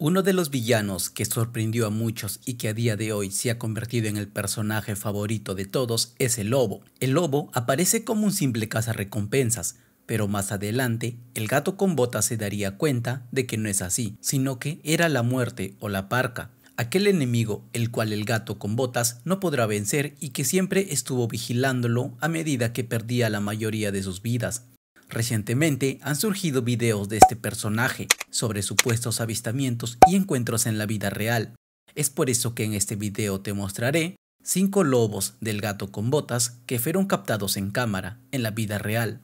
Uno de los villanos que sorprendió a muchos y que a día de hoy se ha convertido en el personaje favorito de todos es el lobo. El lobo aparece como un simple cazarrecompensas, pero más adelante el gato con botas se daría cuenta de que no es así, sino que era la muerte o la parca, aquel enemigo el cual el gato con botas no podrá vencer y que siempre estuvo vigilándolo a medida que perdía la mayoría de sus vidas. Recientemente han surgido videos de este personaje sobre supuestos avistamientos y encuentros en la vida real. Es por eso que en este video te mostraré 5 lobos del gato con botas que fueron captados en cámara en la vida real.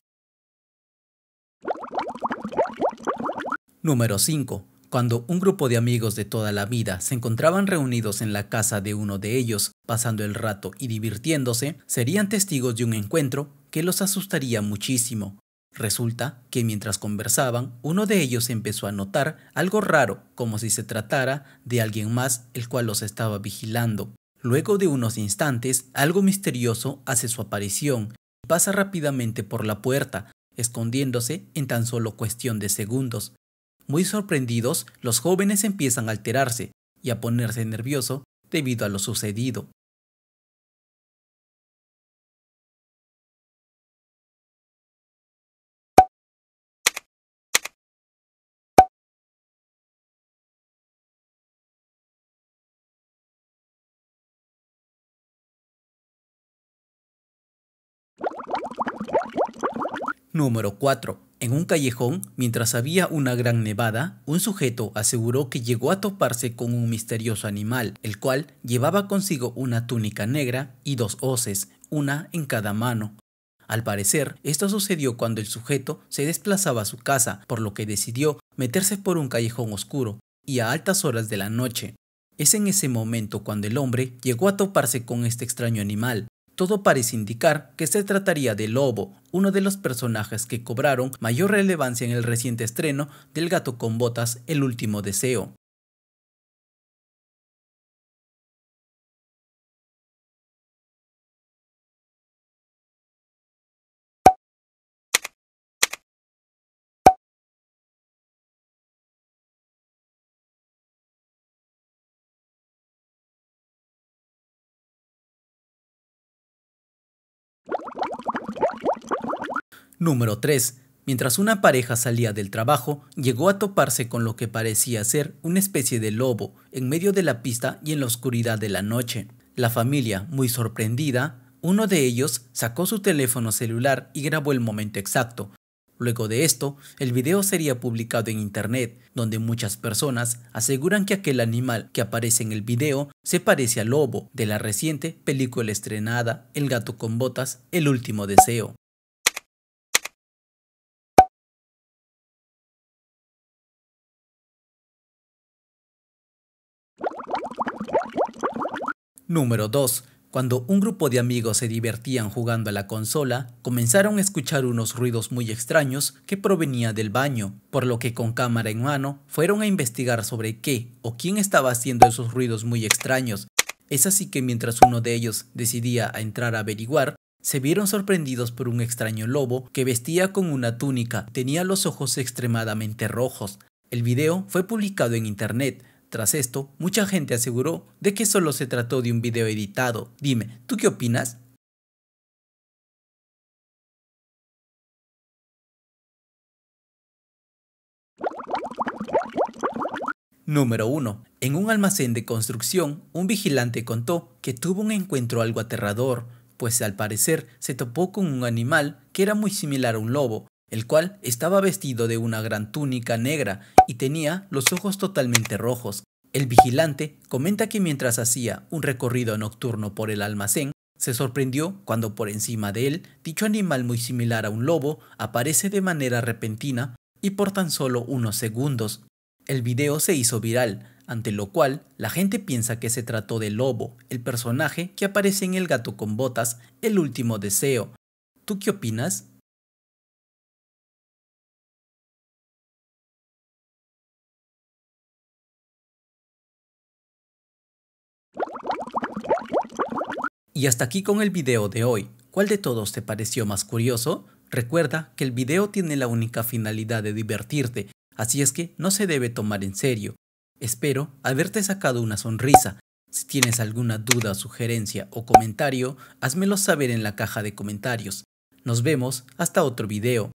Número 5. Cuando un grupo de amigos de toda la vida se encontraban reunidos en la casa de uno de ellos, pasando el rato y divirtiéndose, serían testigos de un encuentro que los asustaría muchísimo, Resulta que mientras conversaban, uno de ellos empezó a notar algo raro, como si se tratara de alguien más el cual los estaba vigilando. Luego de unos instantes, algo misterioso hace su aparición y pasa rápidamente por la puerta, escondiéndose en tan solo cuestión de segundos. Muy sorprendidos, los jóvenes empiezan a alterarse y a ponerse nervioso debido a lo sucedido. Número 4. En un callejón, mientras había una gran nevada, un sujeto aseguró que llegó a toparse con un misterioso animal, el cual llevaba consigo una túnica negra y dos hoces, una en cada mano. Al parecer, esto sucedió cuando el sujeto se desplazaba a su casa, por lo que decidió meterse por un callejón oscuro y a altas horas de la noche. Es en ese momento cuando el hombre llegó a toparse con este extraño animal, todo parece indicar que se trataría de Lobo, uno de los personajes que cobraron mayor relevancia en el reciente estreno del gato con botas El último deseo. Número 3. Mientras una pareja salía del trabajo, llegó a toparse con lo que parecía ser una especie de lobo en medio de la pista y en la oscuridad de la noche. La familia, muy sorprendida, uno de ellos sacó su teléfono celular y grabó el momento exacto. Luego de esto, el video sería publicado en Internet, donde muchas personas aseguran que aquel animal que aparece en el video se parece al lobo de la reciente película estrenada El gato con botas, El último deseo. Número 2. Cuando un grupo de amigos se divertían jugando a la consola, comenzaron a escuchar unos ruidos muy extraños que provenía del baño, por lo que con cámara en mano fueron a investigar sobre qué o quién estaba haciendo esos ruidos muy extraños. Es así que mientras uno de ellos decidía a entrar a averiguar, se vieron sorprendidos por un extraño lobo que vestía con una túnica, tenía los ojos extremadamente rojos. El video fue publicado en internet, tras esto, mucha gente aseguró de que solo se trató de un video editado. Dime, ¿tú qué opinas? Número 1. En un almacén de construcción, un vigilante contó que tuvo un encuentro algo aterrador, pues al parecer se topó con un animal que era muy similar a un lobo, el cual estaba vestido de una gran túnica negra y tenía los ojos totalmente rojos. El vigilante comenta que mientras hacía un recorrido nocturno por el almacén, se sorprendió cuando por encima de él dicho animal muy similar a un lobo aparece de manera repentina y por tan solo unos segundos. El video se hizo viral, ante lo cual la gente piensa que se trató de Lobo, el personaje que aparece en El gato con botas, el último deseo. ¿Tú qué opinas? Y hasta aquí con el video de hoy. ¿Cuál de todos te pareció más curioso? Recuerda que el video tiene la única finalidad de divertirte, así es que no se debe tomar en serio. Espero haberte sacado una sonrisa. Si tienes alguna duda, sugerencia o comentario, házmelo saber en la caja de comentarios. Nos vemos hasta otro video.